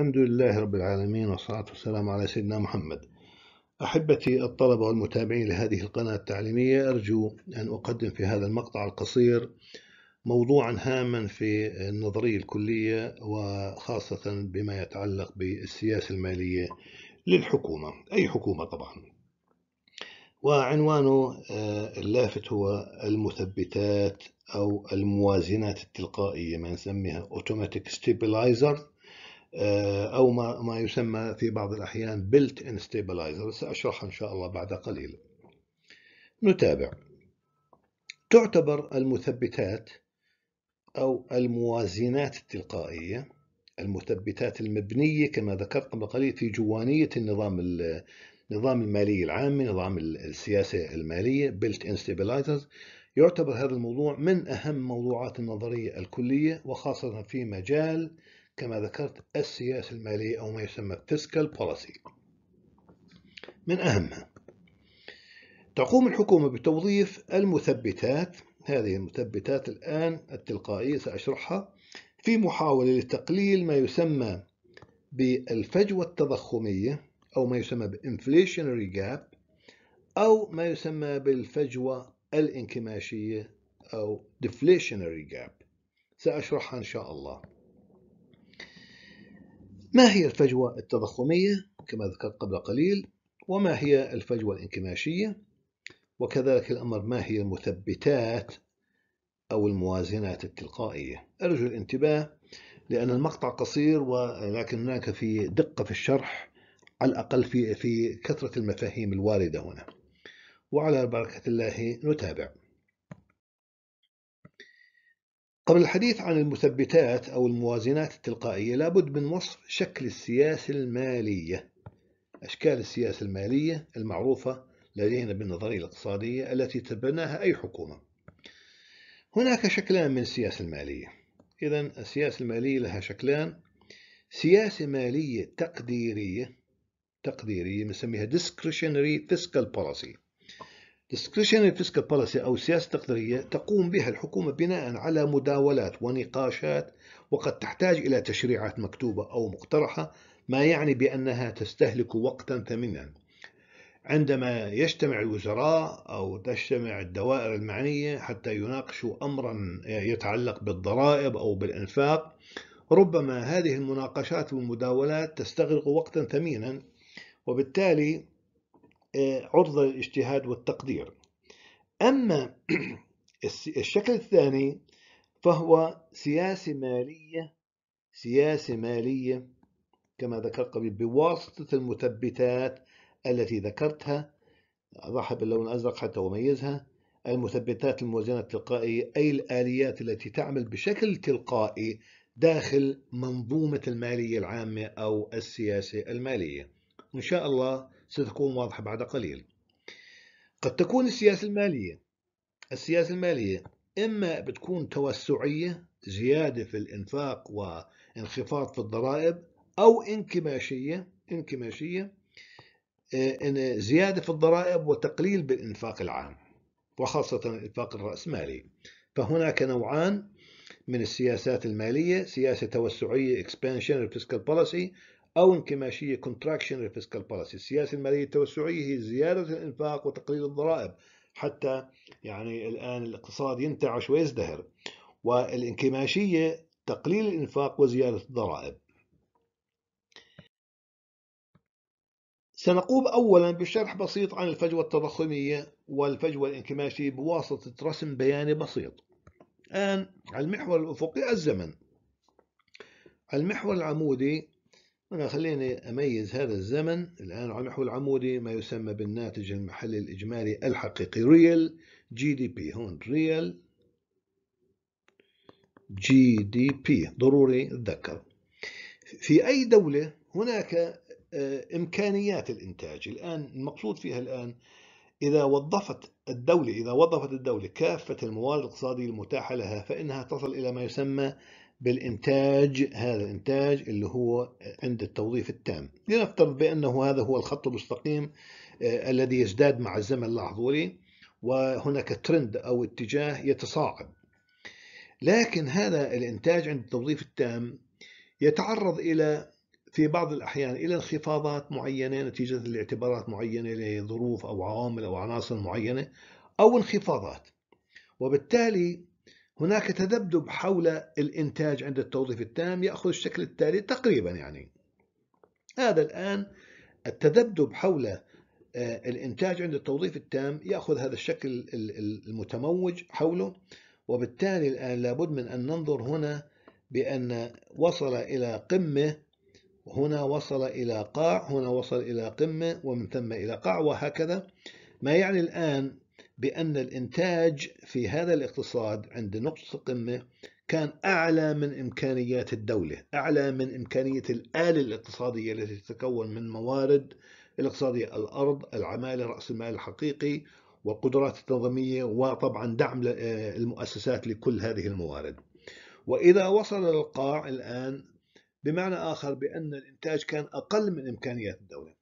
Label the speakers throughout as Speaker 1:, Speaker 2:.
Speaker 1: الحمد لله رب العالمين والصلاة والسلام على سيدنا محمد أحبتي الطلبة والمتابعين لهذه القناة التعليمية أرجو أن أقدم في هذا المقطع القصير موضوعا هاما في النظرية الكلية وخاصة بما يتعلق بالسياسة المالية للحكومة أي حكومة طبعا وعنوانه آه، اللافت هو المثبتات أو الموازنات التلقائية ما نسميها Automatic Stabilizer آه، أو ما ما يسمى في بعض الأحيان بلت إن ستابلايزر سأشرحها إن شاء الله بعد قليل نتابع تعتبر المثبتات أو الموازنات التلقائية المثبتات المبنية كما ذكرت قبل قليل في جوانية النظام النظام المالي العام نظام السياسة المالية بلت إن ستابلايزرز يعتبر هذا الموضوع من أهم موضوعات النظرية الكلية وخاصة في مجال كما ذكرت السياسة المالية أو ما يسمى fiscal policy من أهمها تقوم الحكومة بتوظيف المثبتات هذه المثبتات الآن التلقائية سأشرحها في محاولة لتقليل ما يسمى بالفجوة التضخمية أو ما يسمى بالانفليشنري جاب أو ما يسمى بالفجوة الانكماشية أو deflationary gap سأشرحها إن شاء الله ما هي الفجوة التضخمية كما ذكرت قبل قليل وما هي الفجوة الانكماشية وكذلك الأمر ما هي المثبتات أو الموازنات التلقائية أرجو الانتباه لأن المقطع قصير ولكن هناك في دقة في الشرح على الأقل في في كثرة المفاهيم الواردة هنا وعلى بركة الله نتابع قبل الحديث عن المثبتات أو الموازنات التلقائية لابد من وصف شكل السياسة المالية أشكال السياسة المالية المعروفة لدينا بالنظرية الاقتصادية التي تبناها أي حكومة هناك شكلان من السياسة المالية إذا السياسة المالية لها شكلان سياسة مالية تقديرية تقديرية بنسميها discretionary fiscal policy discretionary fiscal policy أو سياسة تقديرية تقوم بها الحكومة بناء على مداولات ونقاشات وقد تحتاج إلى تشريعات مكتوبة أو مقترحة ما يعني بأنها تستهلك وقتا ثمينا عندما يجتمع الوزراء أو تجتمع الدوائر المعنية حتى يناقشوا أمرا يتعلق بالضرائب أو بالإنفاق ربما هذه المناقشات والمداولات تستغرق وقتا ثمينا وبالتالي عرضة للاجتهاد والتقدير أما الشكل الثاني فهو سياسة مالية سياسة مالية كما ذكرت قبل بواسطة المثبتات التي ذكرتها أضعها باللون الأزرق حتى أميزها المثبتات الموازنة التلقائية أي الآليات التي تعمل بشكل تلقائي داخل منظومة المالية العامة أو السياسة المالية إن شاء الله ستكون واضحة بعد قليل قد تكون السياسة المالية السياسة المالية إما بتكون توسعية زيادة في الإنفاق وانخفاض في الضرائب أو انكماشية انكماشية آه، زيادة في الضرائب وتقليل بالإنفاق العام وخاصة الإنفاق الرأسمالي فهناك نوعان من السياسات المالية سياسة توسعية expansion fiscal policy أو انكماشية contraction fiscal policy السياسة المالية التوسعية هي زيادة الإنفاق وتقليل الضرائب حتى يعني الآن الاقتصاد ينتعش ويزدهر والانكماشية تقليل الإنفاق وزيادة الضرائب سنقوم أولا بشرح بسيط عن الفجوة التضخمية والفجوة الانكماشية بواسطة رسم بياني بسيط الآن على المحور الأفقي الزمن على المحور العمودي أنا خليني أميز هذا الزمن الآن على النحو العمودي ما يسمى بالناتج المحلي الإجمالي الحقيقي ريال جي دي بي هون ريال جي دي بي ضروري تذكر في أي دولة هناك آه، إمكانيات الإنتاج الآن المقصود فيها الآن إذا وظفت الدولة إذا وظفت الدولة كافة الموارد الاقتصادية المتاحة لها فإنها تصل إلى ما يسمى بالإنتاج هذا الإنتاج اللي هو عند التوظيف التام لنفترض بأنه هذا هو الخط المستقيم آه، الذي يزداد مع الزمن الحضوري وهناك ترند أو اتجاه يتصاعد لكن هذا الإنتاج عند التوظيف التام يتعرض إلى في بعض الأحيان إلى انخفاضات معينة نتيجة لاعتبارات معينة لظروف أو عوامل أو عناصر معينة أو انخفاضات وبالتالي هناك تذبذب حول الإنتاج عند التوظيف التام يأخذ الشكل التالي تقريبا يعني هذا الآن التذبذب حول آه، الإنتاج عند التوظيف التام يأخذ هذا الشكل المتموج حوله وبالتالي الآن لابد من أن ننظر هنا بأن وصل إلى قمة هنا وصل إلى قاع هنا وصل إلى قمة ومن ثم إلى قاع وهكذا ما يعني الآن بأن الإنتاج في هذا الاقتصاد عند نقطة القمة كان أعلى من إمكانيات الدولة أعلى من إمكانية الآلة الاقتصادية التي تتكون من موارد الاقتصادية الأرض العمالة رأس المال الحقيقي والقدرات التنظيمية وطبعا دعم آه، المؤسسات لكل هذه الموارد وإذا وصل القاع الآن بمعنى آخر بأن الإنتاج كان أقل من إمكانيات الدولة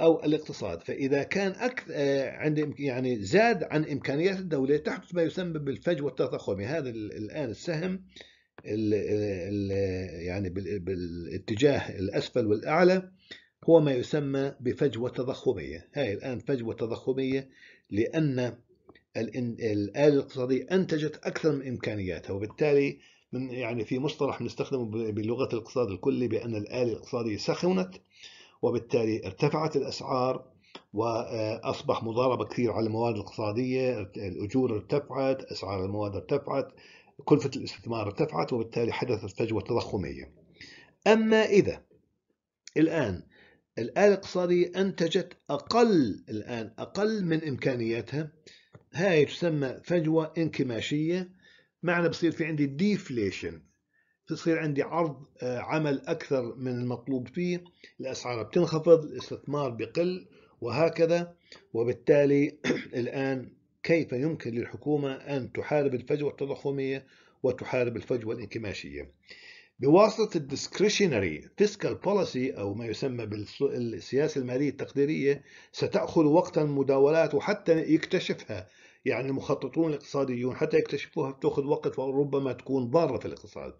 Speaker 1: أو الاقتصاد فإذا كان أكثر آه، عند يعني زاد عن إمكانيات الدولة تحدث ما يسمى بالفجوة التضخمي هذا الآن السهم الـ الـ يعني بالاتجاه الأسفل والأعلى هو ما يسمى بفجوة تضخمية هاي الآن فجوة تضخمية لأن الآلة الاقتصادية أنتجت أكثر من إمكانياتها وبالتالي من يعني في مصطلح نستخدمه بلغة الاقتصاد الكلي بأن الآلة الاقتصادية سخنت وبالتالي ارتفعت الأسعار وأصبح مضاربة كثير على المواد الاقتصادية الأجور ارتفعت أسعار المواد ارتفعت كلفة الاستثمار ارتفعت وبالتالي حدثت فجوة تضخمية أما إذا الآن الآلة الاقتصادية أنتجت أقل الآن أقل من إمكانياتها هاي تسمى فجوة انكماشية معنى بصير في عندي ديفليشن بصير عندي عرض آه، عمل أكثر من المطلوب فيه الأسعار بتنخفض الاستثمار بقل وهكذا وبالتالي الآن كيف يمكن للحكومة أن تحارب الفجوة التضخمية وتحارب الفجوة الانكماشية بواسطة الديسكريشنري فيسكال بوليسي أو ما يسمى بالسياسة المالية التقديرية ستأخذ وقتا مداولات وحتى يكتشفها يعني المخططون الاقتصاديون حتى يكتشفوها بتأخذ وقت وربما تكون ضارة في الاقتصاد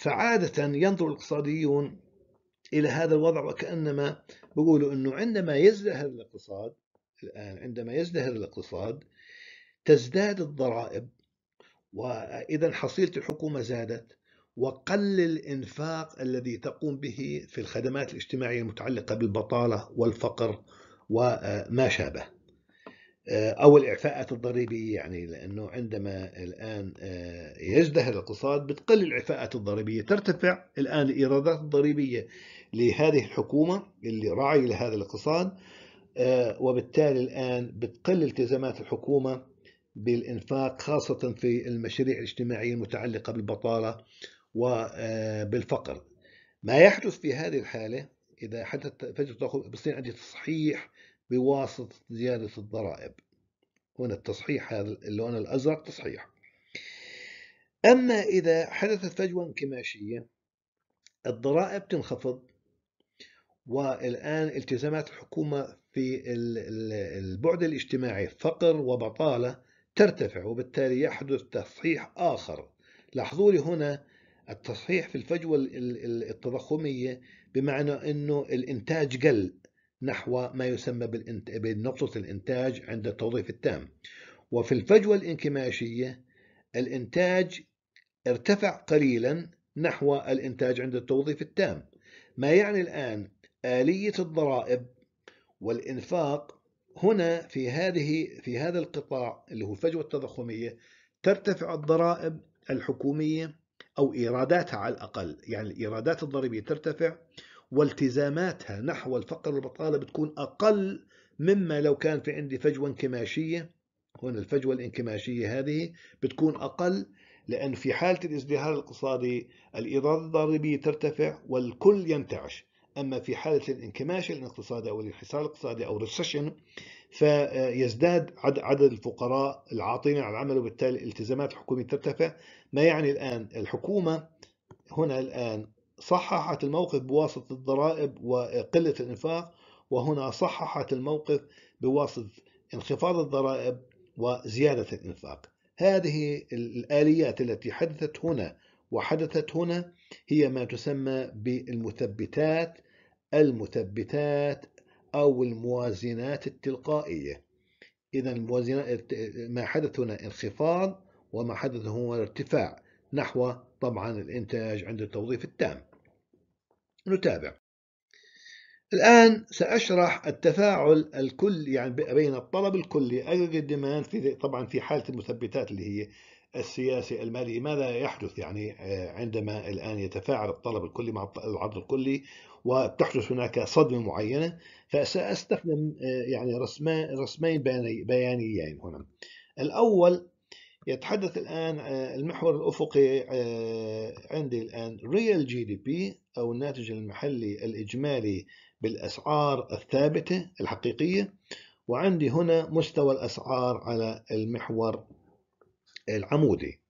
Speaker 1: فعادة ينظر الاقتصاديون إلى هذا الوضع وكأنما بيقولوا أنه عندما يزدهر الاقتصاد الآن عندما يزدهر الاقتصاد تزداد الضرائب وإذا حصيلة الحكومة زادت وقل الإنفاق الذي تقوم به في الخدمات الاجتماعية المتعلقة بالبطالة والفقر وما شابه آه، أو الإعفاءات الضريبية يعني لأنه عندما الآن آه، يزدهر الاقتصاد بتقل الإعفاءات الضريبية ترتفع الآن الإيرادات الضريبية لهذه الحكومة اللي راعية لهذا الاقتصاد آه، وبالتالي الآن بتقل التزامات الحكومة بالإنفاق خاصة في المشاريع الاجتماعية المتعلقة بالبطالة وبالفقر ما يحدث في هذه الحالة إذا حدث فجأة بصير عندي تصحيح بواسطة زيادة الضرائب هنا التصحيح هذا اللون الأزرق تصحيح أما إذا حدثت فجوة انكماشية الضرائب تنخفض والآن التزامات الحكومة في البعد الاجتماعي فقر وبطالة ترتفع وبالتالي يحدث تصحيح آخر لاحظوا لي هنا التصحيح في الفجوة التضخمية بمعنى أنه الإنتاج قل نحو ما يسمى بنقطة الإنتاج عند التوظيف التام وفي الفجوة الانكماشية الإنتاج ارتفع قليلا نحو الإنتاج عند التوظيف التام ما يعني الآن آلية الضرائب والإنفاق هنا في هذه في هذا القطاع اللي هو الفجوة التضخمية ترتفع الضرائب الحكومية أو إيراداتها على الأقل يعني الإيرادات الضريبية ترتفع والتزاماتها نحو الفقر والبطالة بتكون أقل مما لو كان في عندي فجوة انكماشية هنا الفجوة الانكماشية هذه بتكون أقل لأن في حالة الازدهار الاقتصادي الإيرادات الضريبية ترتفع والكل ينتعش أما في حالة الانكماش الاقتصادي أو الانحسار الاقتصادي أو الريسيشن فيزداد عدد الفقراء العاطلين عن العمل وبالتالي التزامات الحكومية ترتفع ما يعني الآن الحكومة هنا الآن صححت الموقف بواسطة الضرائب وقلة الإنفاق وهنا صححت الموقف بواسطة انخفاض الضرائب وزيادة الإنفاق هذه الآليات التي حدثت هنا وحدثت هنا هي ما تسمى بالمثبتات المثبتات أو الموازنات التلقائية إذا الموازنات ما حدث هنا انخفاض وما حدث هنا ارتفاع نحو طبعا الإنتاج عند التوظيف التام نتابع الآن سأشرح التفاعل الكلي يعني بين الطلب الكلي aggregate demand في طبعا في حالة المثبتات اللي هي السياسي المالي ماذا يحدث يعني آه، عندما الآن يتفاعل الطلب الكلي مع العرض الكلي وتحدث هناك صدمة معينة فسأستخدم آه، يعني رسمين بيانيين هنا الأول يتحدث الآن آه، المحور الأفقي آه، عندي الآن ريال جي دي بي أو الناتج المحلي الإجمالي بالأسعار الثابتة الحقيقية وعندي هنا مستوى الأسعار على المحور العمودي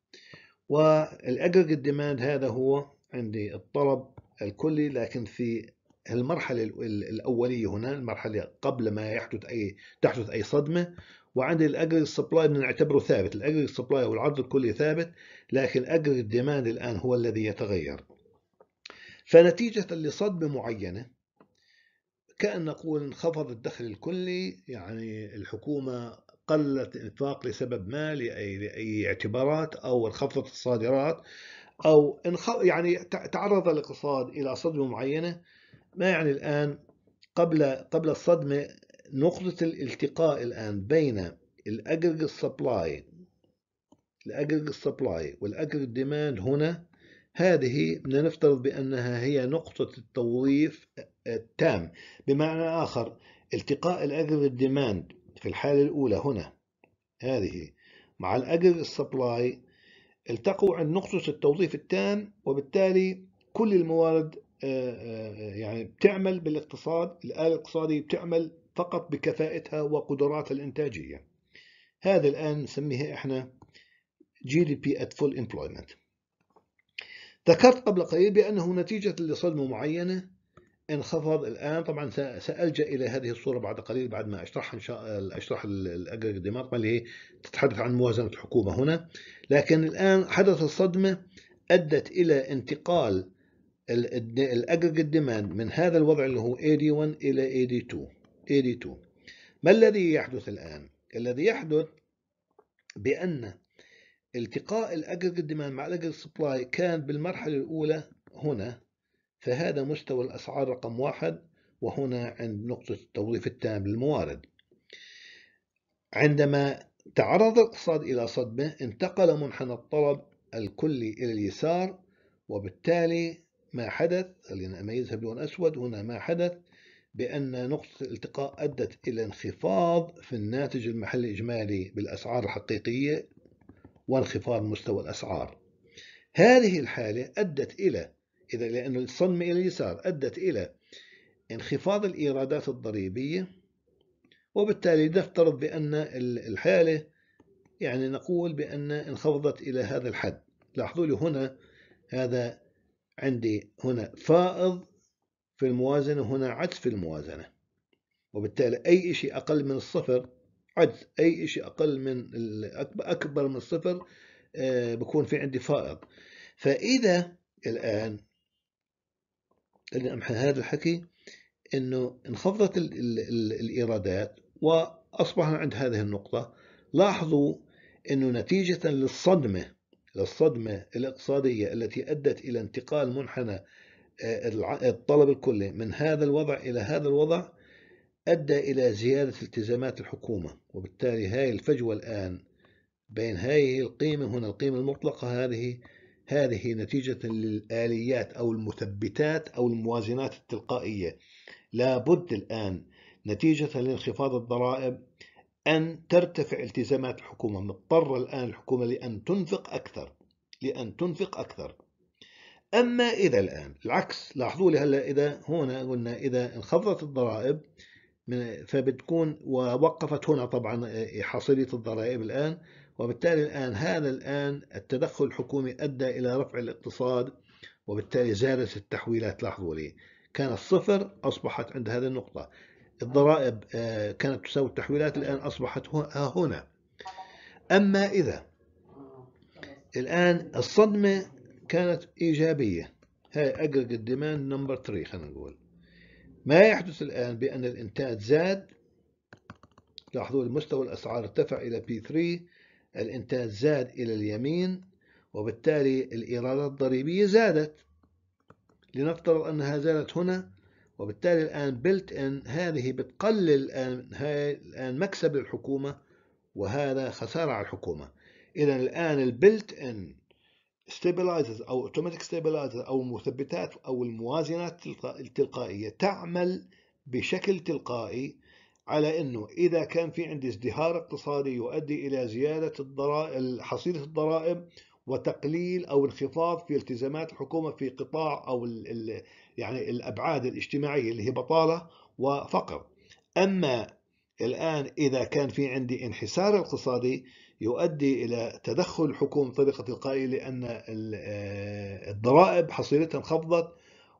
Speaker 1: والأجريجيت ديماند هذا هو عندي الطلب الكلي لكن في المرحلة الأولية هنا المرحلة قبل ما يحدث أي تحدث أي صدمة وعند الاجري سبلاي بنعتبره ثابت الاجري سبلاي او العرض الكلي ثابت لكن اجري الديماند الان هو الذي يتغير فنتيجة لصدمة معينة كأن نقول انخفض الدخل الكلي يعني الحكومة قلت الإنفاق لسبب ما لأي, لأي اعتبارات أو انخفضت الصادرات أو يعني تعرض الاقتصاد إلى صدمة معينة ما يعني الآن قبل قبل الصدمة نقطة الالتقاء الآن بين الأجرج السبلاي الأجرج السبلاي والأجرج ديماند هنا هذه بدنا نفترض بأنها هي نقطة التوظيف التام بمعنى آخر التقاء الأجرج الديماند في الحالة الأولى هنا هذه مع الأجرج السبلاي التقوا عند نقطة التوظيف التام وبالتالي كل الموارد آه، آه، يعني بتعمل بالاقتصاد الآلة الاقتصادية بتعمل فقط بكفاءتها وقدراتها الإنتاجية هذا الآن نسميها إحنا جي دي بي ات فول امبلويمنت ذكرت قبل قليل بأنه نتيجة لصدمة معينة انخفض الآن طبعا سألجأ إلى هذه الصورة بعد قليل بعد ما اشرحها إن شاء أشرح الأجريك ديمارك اللي تتحدث عن موازنة الحكومة هنا لكن الآن حدث الصدمة أدت إلى انتقال الاجريجيت ديماند من هذا الوضع اللي هو AD1 إلى AD2 82 ما الذي يحدث الآن؟ الذي يحدث بأن التقاء الأجريجيت ديماند مع الأجريجيت سبلاي كان بالمرحلة الأولى هنا فهذا مستوى الأسعار رقم واحد وهنا عند نقطة التوظيف التام للموارد عندما تعرض الاقتصاد إلى صدمة انتقل منحنى الطلب الكلي إلى اليسار وبالتالي ما حدث خلينا أميزها بلون أسود هنا ما حدث بأن نقطة الالتقاء أدت إلى انخفاض في الناتج المحلي الإجمالي بالأسعار الحقيقية وانخفاض مستوى الأسعار هذه الحالة أدت إلى إذا لأن الصدمة إلى اليسار أدت إلى انخفاض الإيرادات الضريبية وبالتالي نفترض بأن الحالة يعني نقول بأن انخفضت إلى هذا الحد لاحظوا لي هنا هذا عندي هنا فائض في الموازنة هنا عجز في الموازنة وبالتالي أي شيء أقل من الصفر عجز أي شيء أقل من أكبر من الصفر آه، بكون في عندي فائض فإذا الآن هذا الحكي أنه انخفضت الإيرادات وأصبحنا عند هذه النقطة لاحظوا أنه نتيجة للصدمة للصدمة الاقتصادية التي أدت إلى انتقال منحنى الطلب الكلي من هذا الوضع إلى هذا الوضع أدى إلى زيادة التزامات الحكومة وبالتالي هاي الفجوة الآن بين هاي القيمة هنا القيمة المطلقة هذه هذه نتيجة للآليات أو المثبتات أو الموازنات التلقائية لابد الآن نتيجة لانخفاض الضرائب أن ترتفع التزامات الحكومة مضطرة الآن الحكومة لأن تنفق أكثر لأن تنفق أكثر أما إذا الآن العكس لاحظوا لي هلا إذا هنا قلنا إذا انخفضت الضرائب فبتكون ووقفت هنا طبعا إيه، حصيلة الضرائب الآن وبالتالي الآن هذا الآن التدخل الحكومي أدى إلى رفع الاقتصاد وبالتالي زادت التحويلات لاحظوا لي كانت صفر أصبحت عند هذه النقطة الضرائب آه، كانت تساوي التحويلات الآن أصبحت آه، هنا أما إذا الآن الصدمة كانت إيجابية هاي aggregate ديماند نمبر 3 خلينا نقول ما يحدث الآن بأن الإنتاج زاد لاحظوا المستوى الأسعار ارتفع إلى P3 الإنتاج زاد إلى اليمين وبالتالي الإيرادات الضريبية زادت لنفترض أنها زادت هنا وبالتالي الآن بلت إن هذه بتقلل الآن هاي الآن مكسب للحكومة وهذا خسارة على الحكومة إذا الآن البلت إن stabilizers أو اوتوماتيك stabilizer أو المثبتات أو الموازنات التلقائية تعمل بشكل تلقائي على أنه إذا كان في عندي ازدهار اقتصادي يؤدي إلى زيادة الضرائب حصيلة الضرائب وتقليل أو انخفاض في التزامات الحكومة في قطاع أو الـ يعني الأبعاد الاجتماعية اللي هي بطالة وفقر أما الآن إذا كان في عندي انحسار اقتصادي يؤدي إلى تدخل الحكومه بطريقة تلقائية لأن آه، الضرائب حصيلتها انخفضت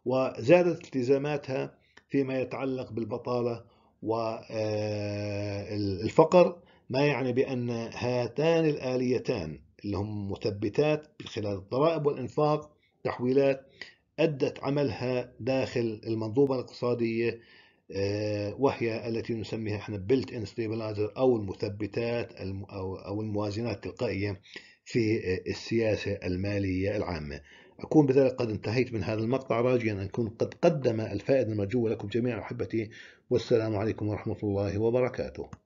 Speaker 1: وزادت التزاماتها فيما يتعلق بالبطالة والفقر آه، ما يعني بأن هاتان الآليتان اللي هم مثبتات خلال الضرائب والإنفاق تحويلات أدت عملها داخل المنظومة الاقتصادية آه، وهي التي نسميها احنا بيلت ان ستيبلايزر او المثبتات او الموازنات التلقائيه في آه، السياسه الماليه العامه. اكون بذلك قد انتهيت من هذا المقطع راجيا ان اكون قد قدم الفائده المرجوه لكم جميعا احبتي والسلام عليكم ورحمه الله وبركاته.